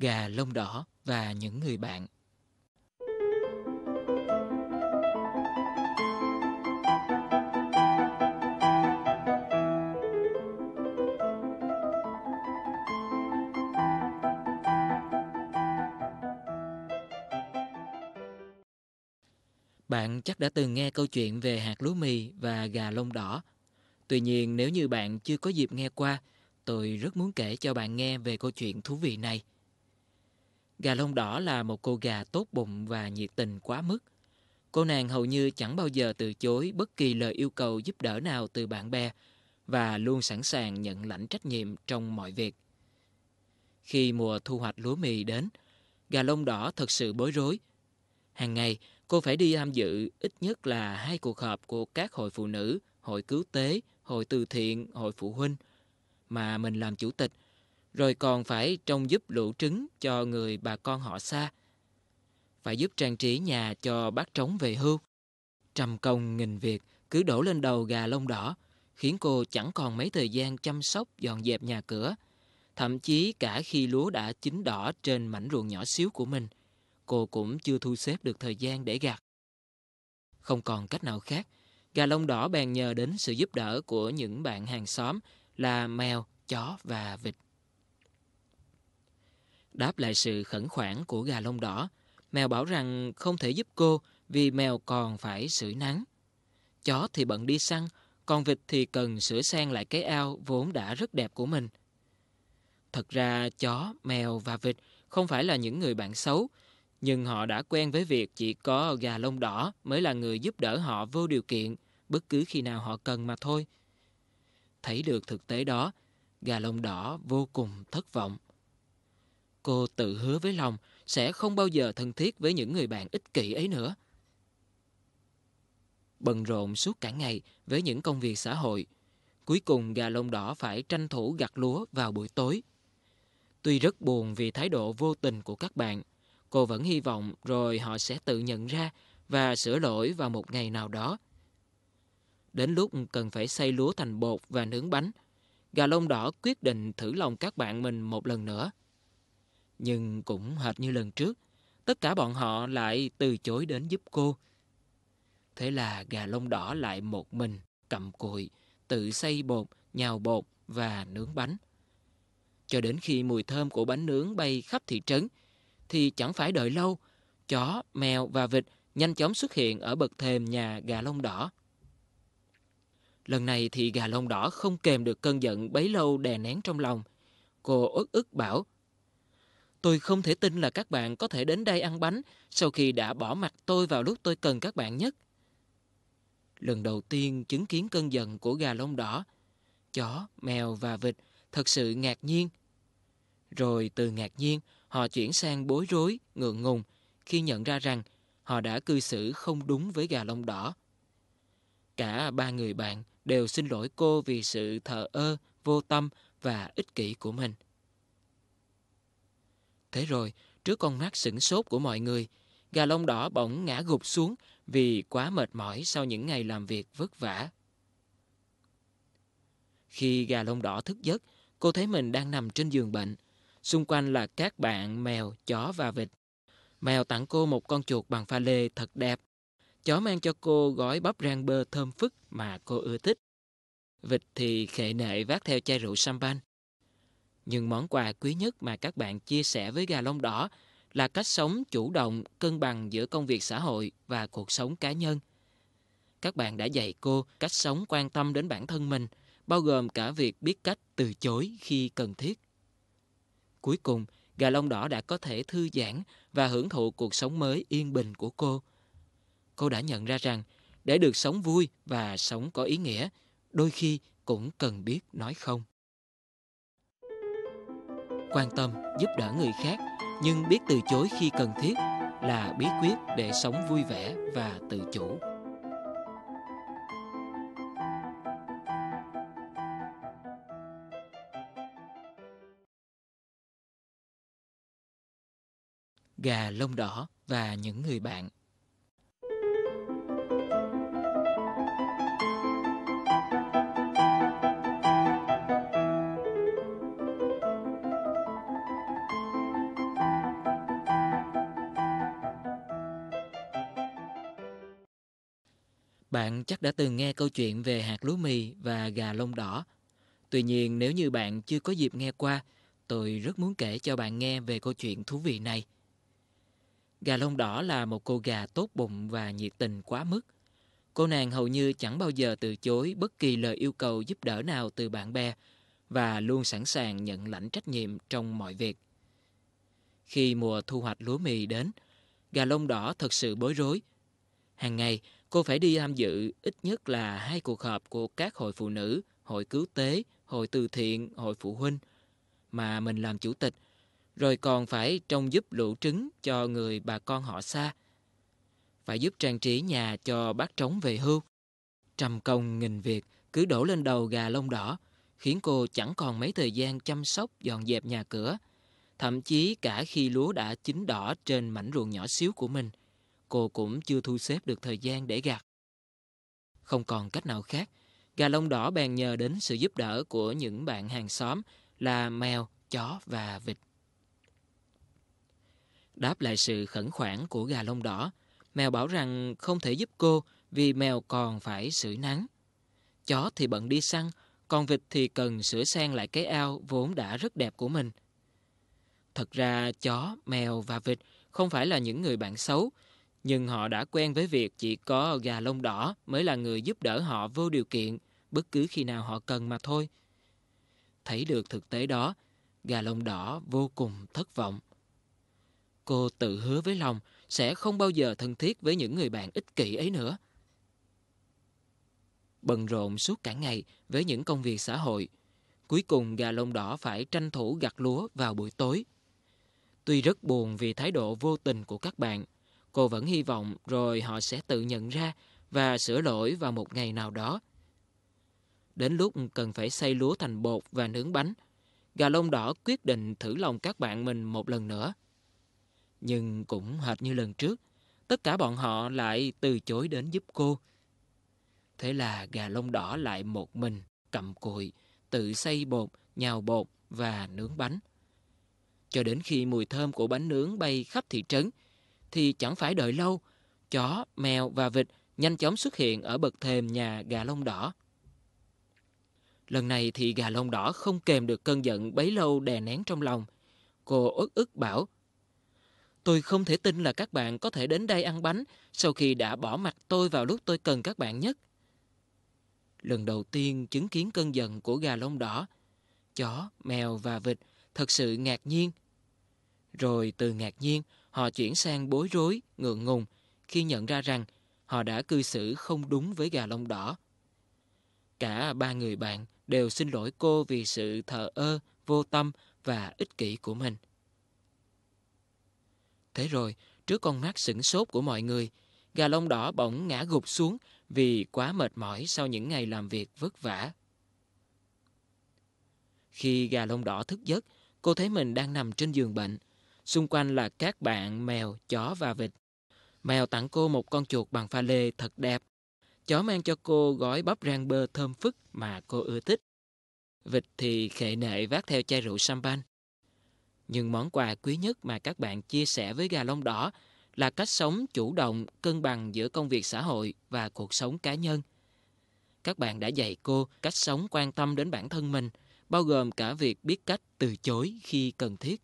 gà lông đỏ và những người bạn. Bạn chắc đã từng nghe câu chuyện về hạt lúa mì và gà lông đỏ. Tuy nhiên nếu như bạn chưa có dịp nghe qua, tôi rất muốn kể cho bạn nghe về câu chuyện thú vị này – Gà lông đỏ là một cô gà tốt bụng và nhiệt tình quá mức. Cô nàng hầu như chẳng bao giờ từ chối bất kỳ lời yêu cầu giúp đỡ nào từ bạn bè và luôn sẵn sàng nhận lãnh trách nhiệm trong mọi việc. Khi mùa thu hoạch lúa mì đến, gà lông đỏ thật sự bối rối. Hàng ngày, cô phải đi tham dự ít nhất là hai cuộc họp của các hội phụ nữ, hội cứu tế, hội từ thiện, hội phụ huynh mà mình làm chủ tịch – rồi còn phải trông giúp lũ trứng cho người bà con họ xa. Phải giúp trang trí nhà cho bác trống về hưu. trầm công nghìn việc cứ đổ lên đầu gà lông đỏ, khiến cô chẳng còn mấy thời gian chăm sóc dọn dẹp nhà cửa. Thậm chí cả khi lúa đã chín đỏ trên mảnh ruộng nhỏ xíu của mình, cô cũng chưa thu xếp được thời gian để gặt. Không còn cách nào khác, gà lông đỏ bèn nhờ đến sự giúp đỡ của những bạn hàng xóm là mèo, chó và vịt. Đáp lại sự khẩn khoản của gà lông đỏ, mèo bảo rằng không thể giúp cô vì mèo còn phải sưởi nắng. Chó thì bận đi săn, còn vịt thì cần sửa sang lại cái ao vốn đã rất đẹp của mình. Thật ra chó, mèo và vịt không phải là những người bạn xấu, nhưng họ đã quen với việc chỉ có gà lông đỏ mới là người giúp đỡ họ vô điều kiện bất cứ khi nào họ cần mà thôi. Thấy được thực tế đó, gà lông đỏ vô cùng thất vọng. Cô tự hứa với lòng sẽ không bao giờ thân thiết với những người bạn ích kỷ ấy nữa. Bận rộn suốt cả ngày với những công việc xã hội, cuối cùng gà lông đỏ phải tranh thủ gặt lúa vào buổi tối. Tuy rất buồn vì thái độ vô tình của các bạn, cô vẫn hy vọng rồi họ sẽ tự nhận ra và sửa lỗi vào một ngày nào đó. Đến lúc cần phải xay lúa thành bột và nướng bánh, gà lông đỏ quyết định thử lòng các bạn mình một lần nữa. Nhưng cũng hệt như lần trước, tất cả bọn họ lại từ chối đến giúp cô. Thế là gà lông đỏ lại một mình, cầm cùi, tự xây bột, nhào bột và nướng bánh. Cho đến khi mùi thơm của bánh nướng bay khắp thị trấn, thì chẳng phải đợi lâu, chó, mèo và vịt nhanh chóng xuất hiện ở bậc thềm nhà gà lông đỏ. Lần này thì gà lông đỏ không kềm được cơn giận bấy lâu đè nén trong lòng. Cô ức ức bảo Tôi không thể tin là các bạn có thể đến đây ăn bánh sau khi đã bỏ mặt tôi vào lúc tôi cần các bạn nhất. Lần đầu tiên chứng kiến cơn giận của gà lông đỏ, chó, mèo và vịt thật sự ngạc nhiên. Rồi từ ngạc nhiên, họ chuyển sang bối rối, ngượng ngùng khi nhận ra rằng họ đã cư xử không đúng với gà lông đỏ. Cả ba người bạn đều xin lỗi cô vì sự thờ ơ, vô tâm và ích kỷ của mình. Thế rồi, trước con mắt sửng sốt của mọi người, gà lông đỏ bỗng ngã gục xuống vì quá mệt mỏi sau những ngày làm việc vất vả. Khi gà lông đỏ thức giấc, cô thấy mình đang nằm trên giường bệnh. Xung quanh là các bạn mèo, chó và vịt. Mèo tặng cô một con chuột bằng pha lê thật đẹp. Chó mang cho cô gói bắp rang bơ thơm phức mà cô ưa thích. Vịt thì khệ nệ vác theo chai rượu sampan nhưng món quà quý nhất mà các bạn chia sẻ với gà lông đỏ là cách sống chủ động, cân bằng giữa công việc xã hội và cuộc sống cá nhân. Các bạn đã dạy cô cách sống quan tâm đến bản thân mình, bao gồm cả việc biết cách từ chối khi cần thiết. Cuối cùng, gà lông đỏ đã có thể thư giãn và hưởng thụ cuộc sống mới yên bình của cô. Cô đã nhận ra rằng, để được sống vui và sống có ý nghĩa, đôi khi cũng cần biết nói không quan tâm giúp đỡ người khác nhưng biết từ chối khi cần thiết là bí quyết để sống vui vẻ và tự chủ gà lông đỏ và những người bạn chắc đã từng nghe câu chuyện về hạt lúa mì và gà lông đỏ. Tuy nhiên nếu như bạn chưa có dịp nghe qua, tôi rất muốn kể cho bạn nghe về câu chuyện thú vị này. Gà lông đỏ là một cô gà tốt bụng và nhiệt tình quá mức. Cô nàng hầu như chẳng bao giờ từ chối bất kỳ lời yêu cầu giúp đỡ nào từ bạn bè và luôn sẵn sàng nhận lãnh trách nhiệm trong mọi việc. Khi mùa thu hoạch lúa mì đến, gà lông đỏ thật sự bối rối. Hàng ngày, Cô phải đi tham dự ít nhất là hai cuộc họp của các hội phụ nữ, hội cứu tế, hội từ thiện, hội phụ huynh mà mình làm chủ tịch, rồi còn phải trông giúp lũ trứng cho người bà con họ xa. Phải giúp trang trí nhà cho bác trống về hưu. Trăm công nghìn việc cứ đổ lên đầu gà lông đỏ, khiến cô chẳng còn mấy thời gian chăm sóc dọn dẹp nhà cửa. Thậm chí cả khi lúa đã chín đỏ trên mảnh ruộng nhỏ xíu của mình, cô cũng chưa thu xếp được thời gian để gạt. Không còn cách nào khác, gà lông đỏ bèn nhờ đến sự giúp đỡ của những bạn hàng xóm là mèo, chó và vịt. Đáp lại sự khẩn khoản của gà lông đỏ, mèo bảo rằng không thể giúp cô vì mèo còn phải sưởi nắng. Chó thì bận đi săn, còn vịt thì cần sửa sang lại cái ao vốn đã rất đẹp của mình. Thật ra chó, mèo và vịt không phải là những người bạn xấu, nhưng họ đã quen với việc chỉ có gà lông đỏ mới là người giúp đỡ họ vô điều kiện, bất cứ khi nào họ cần mà thôi. Thấy được thực tế đó, gà lông đỏ vô cùng thất vọng. Cô tự hứa với lòng sẽ không bao giờ thân thiết với những người bạn ích kỷ ấy nữa. Bận rộn suốt cả ngày với những công việc xã hội, cuối cùng gà lông đỏ phải tranh thủ gặt lúa vào buổi tối. Tuy rất buồn vì thái độ vô tình của các bạn, Cô vẫn hy vọng rồi họ sẽ tự nhận ra và sửa lỗi vào một ngày nào đó. Đến lúc cần phải xay lúa thành bột và nướng bánh, gà lông đỏ quyết định thử lòng các bạn mình một lần nữa. Nhưng cũng hệt như lần trước, tất cả bọn họ lại từ chối đến giúp cô. Thế là gà lông đỏ lại một mình, cầm cùi, tự xay bột, nhào bột và nướng bánh. Cho đến khi mùi thơm của bánh nướng bay khắp thị trấn, thì chẳng phải đợi lâu, chó, mèo và vịt nhanh chóng xuất hiện ở bậc thềm nhà gà lông đỏ. Lần này thì gà lông đỏ không kèm được cơn giận bấy lâu đè nén trong lòng. Cô ức ức bảo, Tôi không thể tin là các bạn có thể đến đây ăn bánh sau khi đã bỏ mặt tôi vào lúc tôi cần các bạn nhất. Lần đầu tiên chứng kiến cơn giận của gà lông đỏ, chó, mèo và vịt thật sự ngạc nhiên. Rồi từ ngạc nhiên, Họ chuyển sang bối rối, ngượng ngùng khi nhận ra rằng họ đã cư xử không đúng với gà lông đỏ. Cả ba người bạn đều xin lỗi cô vì sự thờ ơ, vô tâm và ích kỷ của mình. Thế rồi, trước con mắt sửng sốt của mọi người, gà lông đỏ bỗng ngã gục xuống vì quá mệt mỏi sau những ngày làm việc vất vả. Khi gà lông đỏ thức giấc, cô thấy mình đang nằm trên giường bệnh, Xung quanh là các bạn mèo, chó và vịt. Mèo tặng cô một con chuột bằng pha lê thật đẹp. Chó mang cho cô gói bắp rang bơ thơm phức mà cô ưa thích. Vịt thì khệ nệ vác theo chai rượu champagne. Nhưng món quà quý nhất mà các bạn chia sẻ với gà lông đỏ là cách sống chủ động, cân bằng giữa công việc xã hội và cuộc sống cá nhân. Các bạn đã dạy cô cách sống quan tâm đến bản thân mình, bao gồm cả việc biết cách từ chối khi cần thiết.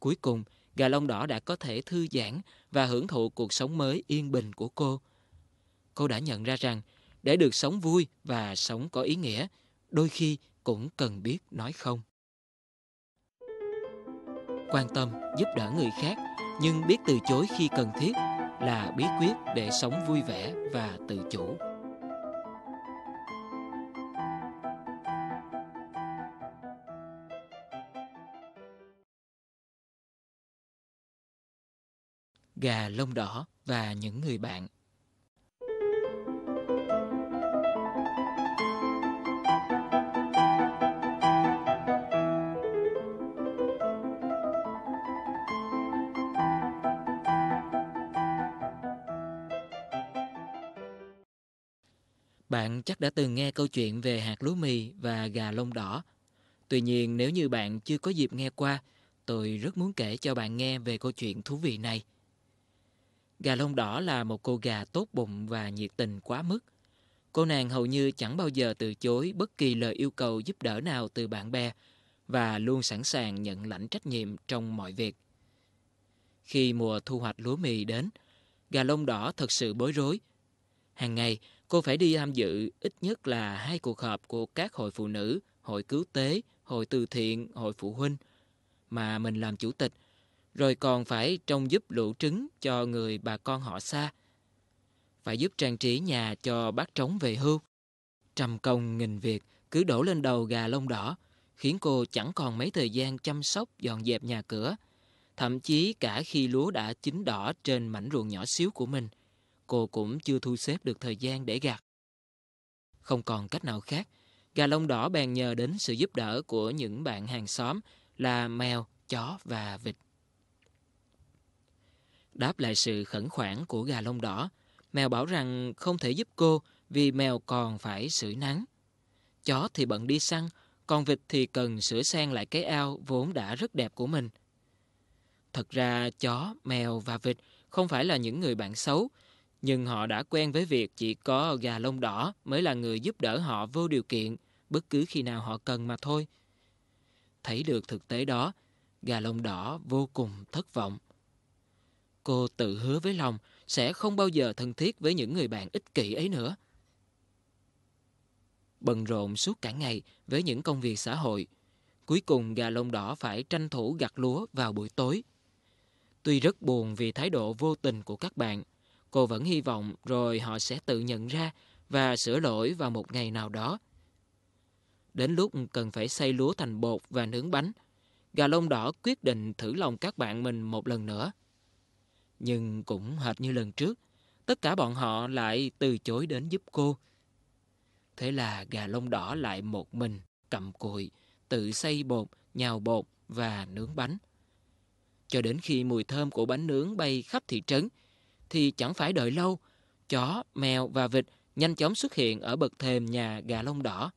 Cuối cùng, gà lông đỏ đã có thể thư giãn và hưởng thụ cuộc sống mới yên bình của cô. Cô đã nhận ra rằng, để được sống vui và sống có ý nghĩa, đôi khi cũng cần biết nói không. Quan tâm, giúp đỡ người khác, nhưng biết từ chối khi cần thiết là bí quyết để sống vui vẻ và tự chủ. gà lông đỏ và những người bạn. Bạn chắc đã từng nghe câu chuyện về hạt lúa mì và gà lông đỏ. Tuy nhiên nếu như bạn chưa có dịp nghe qua, tôi rất muốn kể cho bạn nghe về câu chuyện thú vị này – Gà lông đỏ là một cô gà tốt bụng và nhiệt tình quá mức. Cô nàng hầu như chẳng bao giờ từ chối bất kỳ lời yêu cầu giúp đỡ nào từ bạn bè và luôn sẵn sàng nhận lãnh trách nhiệm trong mọi việc. Khi mùa thu hoạch lúa mì đến, gà lông đỏ thật sự bối rối. Hàng ngày, cô phải đi tham dự ít nhất là hai cuộc họp của các hội phụ nữ, hội cứu tế, hội từ thiện, hội phụ huynh. Mà mình làm chủ tịch rồi còn phải trông giúp lũ trứng cho người bà con họ xa. Phải giúp trang trí nhà cho bác trống về hưu. trầm công nghìn việc cứ đổ lên đầu gà lông đỏ, khiến cô chẳng còn mấy thời gian chăm sóc dọn dẹp nhà cửa. Thậm chí cả khi lúa đã chín đỏ trên mảnh ruộng nhỏ xíu của mình, cô cũng chưa thu xếp được thời gian để gặt. Không còn cách nào khác, gà lông đỏ bèn nhờ đến sự giúp đỡ của những bạn hàng xóm là mèo, chó và vịt. Đáp lại sự khẩn khoản của gà lông đỏ, mèo bảo rằng không thể giúp cô vì mèo còn phải sưởi nắng. Chó thì bận đi săn, còn vịt thì cần sửa sang lại cái ao vốn đã rất đẹp của mình. Thật ra chó, mèo và vịt không phải là những người bạn xấu, nhưng họ đã quen với việc chỉ có gà lông đỏ mới là người giúp đỡ họ vô điều kiện, bất cứ khi nào họ cần mà thôi. Thấy được thực tế đó, gà lông đỏ vô cùng thất vọng. Cô tự hứa với lòng sẽ không bao giờ thân thiết với những người bạn ích kỷ ấy nữa. Bận rộn suốt cả ngày với những công việc xã hội, cuối cùng gà lông đỏ phải tranh thủ gặt lúa vào buổi tối. Tuy rất buồn vì thái độ vô tình của các bạn, cô vẫn hy vọng rồi họ sẽ tự nhận ra và sửa lỗi vào một ngày nào đó. Đến lúc cần phải xay lúa thành bột và nướng bánh, gà lông đỏ quyết định thử lòng các bạn mình một lần nữa. Nhưng cũng hệt như lần trước, tất cả bọn họ lại từ chối đến giúp cô. Thế là gà lông đỏ lại một mình, cầm cùi, tự xây bột, nhào bột và nướng bánh. Cho đến khi mùi thơm của bánh nướng bay khắp thị trấn, thì chẳng phải đợi lâu, chó, mèo và vịt nhanh chóng xuất hiện ở bậc thềm nhà gà lông đỏ.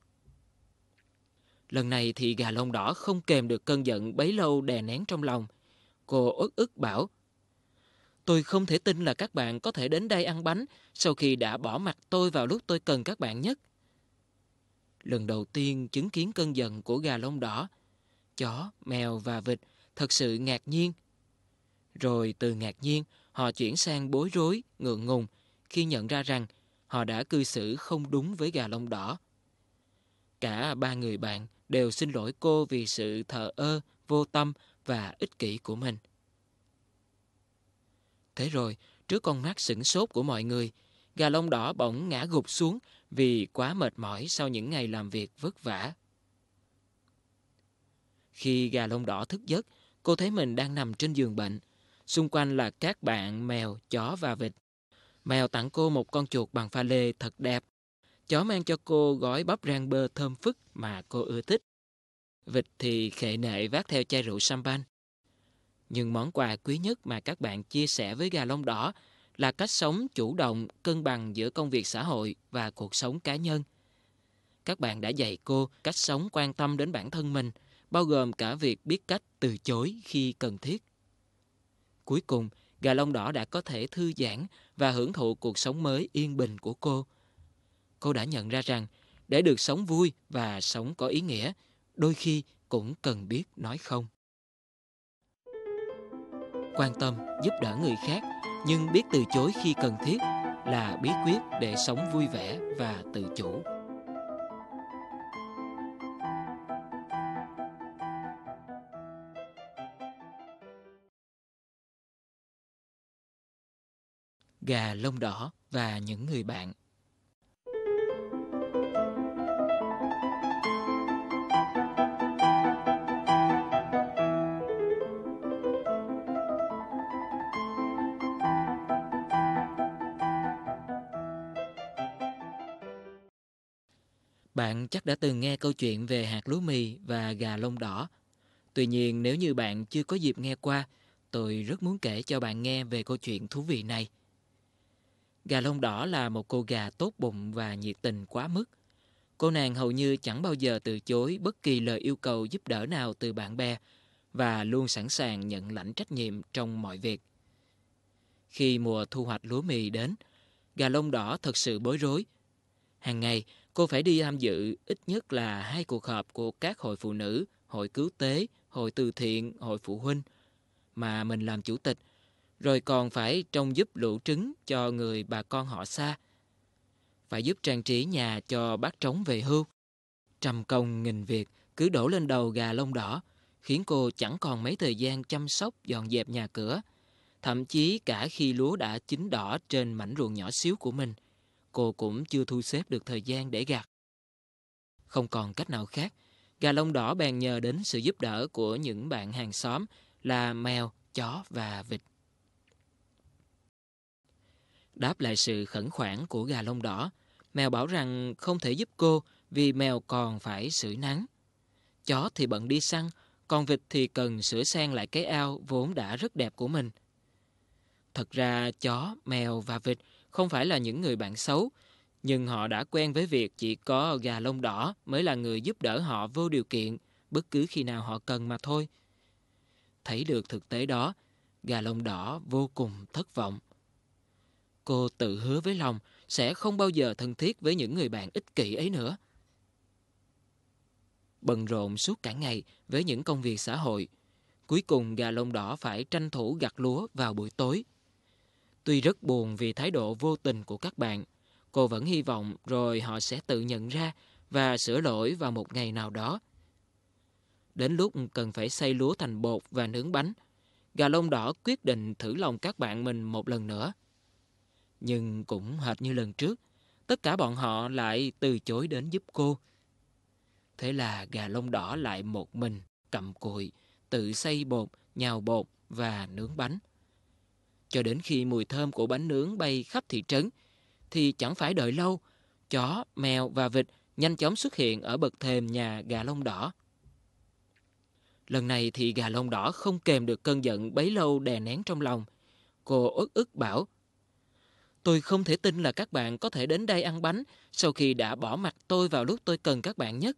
Lần này thì gà lông đỏ không kèm được cơn giận bấy lâu đè nén trong lòng. Cô ức ức bảo, Tôi không thể tin là các bạn có thể đến đây ăn bánh sau khi đã bỏ mặt tôi vào lúc tôi cần các bạn nhất. Lần đầu tiên chứng kiến cơn giận của gà lông đỏ, chó, mèo và vịt thật sự ngạc nhiên. Rồi từ ngạc nhiên, họ chuyển sang bối rối, ngượng ngùng khi nhận ra rằng họ đã cư xử không đúng với gà lông đỏ. Cả ba người bạn đều xin lỗi cô vì sự thờ ơ, vô tâm và ích kỷ của mình. Thế rồi, trước con mắt sửng sốt của mọi người, gà lông đỏ bỗng ngã gục xuống vì quá mệt mỏi sau những ngày làm việc vất vả. Khi gà lông đỏ thức giấc, cô thấy mình đang nằm trên giường bệnh. Xung quanh là các bạn mèo, chó và vịt. Mèo tặng cô một con chuột bằng pha lê thật đẹp. Chó mang cho cô gói bắp rang bơ thơm phức mà cô ưa thích. Vịt thì khệ nệ vác theo chai rượu sampan nhưng món quà quý nhất mà các bạn chia sẻ với gà lông đỏ là cách sống chủ động, cân bằng giữa công việc xã hội và cuộc sống cá nhân. Các bạn đã dạy cô cách sống quan tâm đến bản thân mình, bao gồm cả việc biết cách từ chối khi cần thiết. Cuối cùng, gà lông đỏ đã có thể thư giãn và hưởng thụ cuộc sống mới yên bình của cô. Cô đã nhận ra rằng, để được sống vui và sống có ý nghĩa, đôi khi cũng cần biết nói không quan tâm, giúp đỡ người khác nhưng biết từ chối khi cần thiết là bí quyết để sống vui vẻ và tự chủ. Gà lông đỏ và những người bạn Bạn chắc đã từng nghe câu chuyện về hạt lúa mì và gà lông đỏ. Tuy nhiên nếu như bạn chưa có dịp nghe qua, tôi rất muốn kể cho bạn nghe về câu chuyện thú vị này. Gà lông đỏ là một cô gà tốt bụng và nhiệt tình quá mức. Cô nàng hầu như chẳng bao giờ từ chối bất kỳ lời yêu cầu giúp đỡ nào từ bạn bè và luôn sẵn sàng nhận lãnh trách nhiệm trong mọi việc. Khi mùa thu hoạch lúa mì đến, gà lông đỏ thật sự bối rối. Hàng ngày, Cô phải đi tham dự ít nhất là hai cuộc họp của các hội phụ nữ, hội cứu tế, hội từ thiện, hội phụ huynh mà mình làm chủ tịch, rồi còn phải trông giúp lũ trứng cho người bà con họ xa. Phải giúp trang trí nhà cho bác trống về hưu. Trăm công nghìn việc cứ đổ lên đầu gà lông đỏ, khiến cô chẳng còn mấy thời gian chăm sóc dọn dẹp nhà cửa, thậm chí cả khi lúa đã chín đỏ trên mảnh ruộng nhỏ xíu của mình – cô cũng chưa thu xếp được thời gian để gạt. Không còn cách nào khác, gà lông đỏ bèn nhờ đến sự giúp đỡ của những bạn hàng xóm là mèo, chó và vịt. Đáp lại sự khẩn khoản của gà lông đỏ, mèo bảo rằng không thể giúp cô vì mèo còn phải sưởi nắng. Chó thì bận đi săn, còn vịt thì cần sửa sang lại cái ao vốn đã rất đẹp của mình. Thật ra chó, mèo và vịt không phải là những người bạn xấu, nhưng họ đã quen với việc chỉ có gà lông đỏ mới là người giúp đỡ họ vô điều kiện, bất cứ khi nào họ cần mà thôi. Thấy được thực tế đó, gà lông đỏ vô cùng thất vọng. Cô tự hứa với lòng sẽ không bao giờ thân thiết với những người bạn ích kỷ ấy nữa. Bận rộn suốt cả ngày với những công việc xã hội, cuối cùng gà lông đỏ phải tranh thủ gặt lúa vào buổi tối. Tuy rất buồn vì thái độ vô tình của các bạn, cô vẫn hy vọng rồi họ sẽ tự nhận ra và sửa lỗi vào một ngày nào đó. Đến lúc cần phải xay lúa thành bột và nướng bánh, gà lông đỏ quyết định thử lòng các bạn mình một lần nữa. Nhưng cũng hệt như lần trước, tất cả bọn họ lại từ chối đến giúp cô. Thế là gà lông đỏ lại một mình, cầm cùi, tự xây bột, nhào bột và nướng bánh cho đến khi mùi thơm của bánh nướng bay khắp thị trấn, thì chẳng phải đợi lâu, chó, mèo và vịt nhanh chóng xuất hiện ở bậc thềm nhà gà lông đỏ. Lần này thì gà lông đỏ không kềm được cơn giận bấy lâu đè nén trong lòng. Cô ức ức bảo, Tôi không thể tin là các bạn có thể đến đây ăn bánh sau khi đã bỏ mặt tôi vào lúc tôi cần các bạn nhất.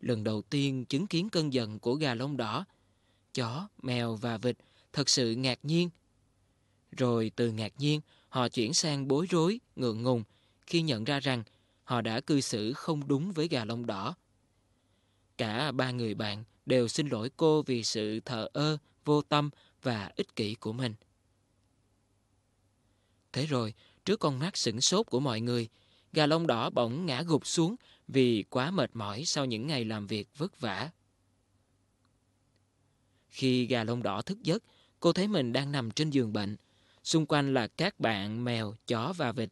Lần đầu tiên chứng kiến cơn giận của gà lông đỏ, chó, mèo và vịt thật sự ngạc nhiên. Rồi từ ngạc nhiên, họ chuyển sang bối rối, ngượng ngùng khi nhận ra rằng họ đã cư xử không đúng với gà lông đỏ. Cả ba người bạn đều xin lỗi cô vì sự thờ ơ, vô tâm và ích kỷ của mình. Thế rồi, trước con mắt sửng sốt của mọi người, gà lông đỏ bỗng ngã gục xuống vì quá mệt mỏi sau những ngày làm việc vất vả. Khi gà lông đỏ thức giấc, cô thấy mình đang nằm trên giường bệnh. Xung quanh là các bạn mèo, chó và vịt.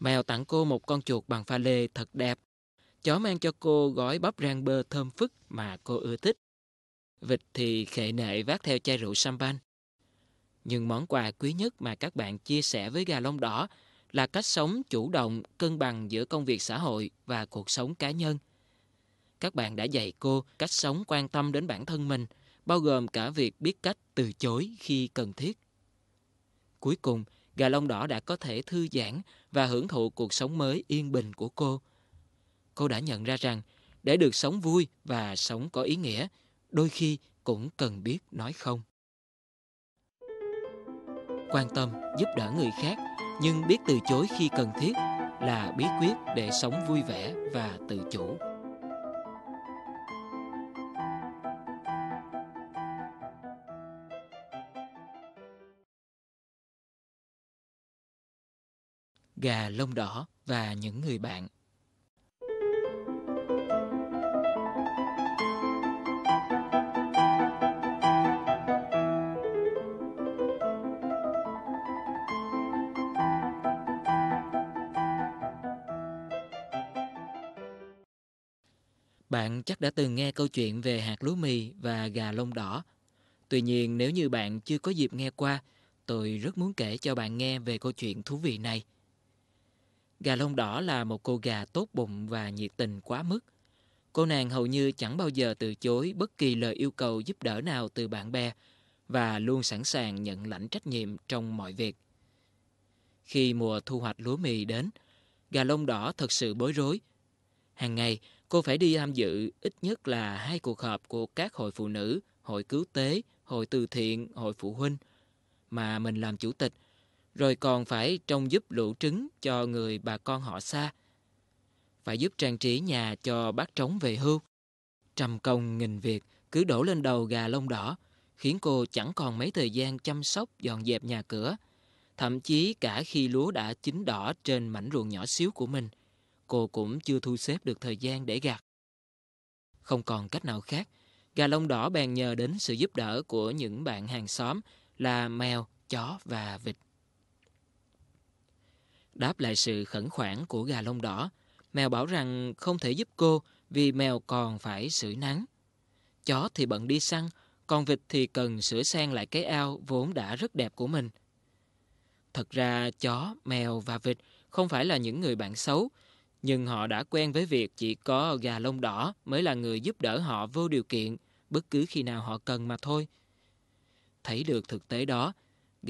Mèo tặng cô một con chuột bằng pha lê thật đẹp. Chó mang cho cô gói bắp rang bơ thơm phức mà cô ưa thích. Vịt thì khệ nệ vác theo chai rượu champagne. Nhưng món quà quý nhất mà các bạn chia sẻ với gà lông đỏ là cách sống chủ động, cân bằng giữa công việc xã hội và cuộc sống cá nhân. Các bạn đã dạy cô cách sống quan tâm đến bản thân mình – bao gồm cả việc biết cách từ chối khi cần thiết. Cuối cùng, gà lông đỏ đã có thể thư giãn và hưởng thụ cuộc sống mới yên bình của cô. Cô đã nhận ra rằng, để được sống vui và sống có ý nghĩa, đôi khi cũng cần biết nói không. Quan tâm, giúp đỡ người khác, nhưng biết từ chối khi cần thiết là bí quyết để sống vui vẻ và tự chủ. gà lông đỏ và những người bạn. Bạn chắc đã từng nghe câu chuyện về hạt lúa mì và gà lông đỏ. Tuy nhiên nếu như bạn chưa có dịp nghe qua, tôi rất muốn kể cho bạn nghe về câu chuyện thú vị này – Gà lông đỏ là một cô gà tốt bụng và nhiệt tình quá mức. Cô nàng hầu như chẳng bao giờ từ chối bất kỳ lời yêu cầu giúp đỡ nào từ bạn bè và luôn sẵn sàng nhận lãnh trách nhiệm trong mọi việc. Khi mùa thu hoạch lúa mì đến, gà lông đỏ thật sự bối rối. Hàng ngày, cô phải đi tham dự ít nhất là hai cuộc họp của các hội phụ nữ, hội cứu tế, hội từ thiện, hội phụ huynh. Mà mình làm chủ tịch – rồi còn phải trông giúp lũ trứng cho người bà con họ xa. Phải giúp trang trí nhà cho bác trống về hưu. trầm công nghìn việc cứ đổ lên đầu gà lông đỏ, khiến cô chẳng còn mấy thời gian chăm sóc dọn dẹp nhà cửa. Thậm chí cả khi lúa đã chín đỏ trên mảnh ruộng nhỏ xíu của mình, cô cũng chưa thu xếp được thời gian để gặt. Không còn cách nào khác, gà lông đỏ bèn nhờ đến sự giúp đỡ của những bạn hàng xóm là mèo, chó và vịt. Đáp lại sự khẩn khoản của gà lông đỏ, mèo bảo rằng không thể giúp cô vì mèo còn phải sưởi nắng. Chó thì bận đi săn, còn vịt thì cần sửa sang lại cái ao vốn đã rất đẹp của mình. Thật ra chó, mèo và vịt không phải là những người bạn xấu, nhưng họ đã quen với việc chỉ có gà lông đỏ mới là người giúp đỡ họ vô điều kiện, bất cứ khi nào họ cần mà thôi. Thấy được thực tế đó,